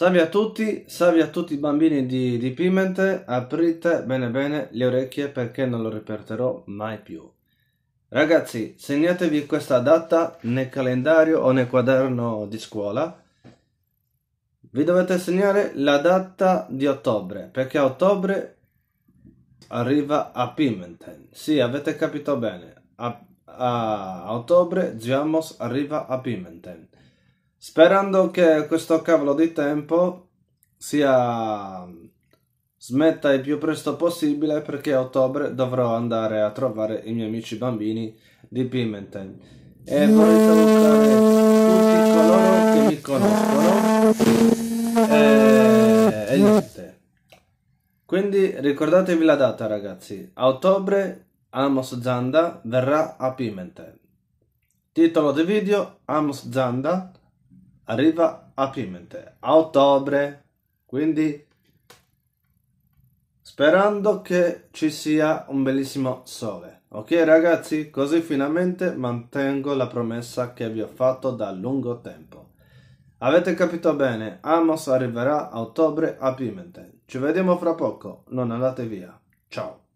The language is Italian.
Salve a tutti, salve a tutti i bambini di, di Pimente, aprite bene bene le orecchie perché non lo ripeterò mai più. Ragazzi, segnatevi questa data nel calendario o nel quaderno di scuola. Vi dovete segnare la data di ottobre, perché a ottobre arriva a Pimentel. Sì, avete capito bene. A, a, a ottobre Giamos arriva a Pimente. Sperando che questo cavolo di tempo sia smetta il più presto possibile perché a ottobre dovrò andare a trovare i miei amici bambini di Pimentel e vorrei salutare tutti coloro che mi conoscono e, e niente quindi ricordatevi la data ragazzi a ottobre Amos Zanda verrà a Pimentel titolo del video Amos Zanda arriva a Pimente a ottobre, quindi sperando che ci sia un bellissimo sole. Ok ragazzi, così finalmente mantengo la promessa che vi ho fatto da lungo tempo. Avete capito bene, Amos arriverà a ottobre a Pimente Ci vediamo fra poco, non andate via. Ciao.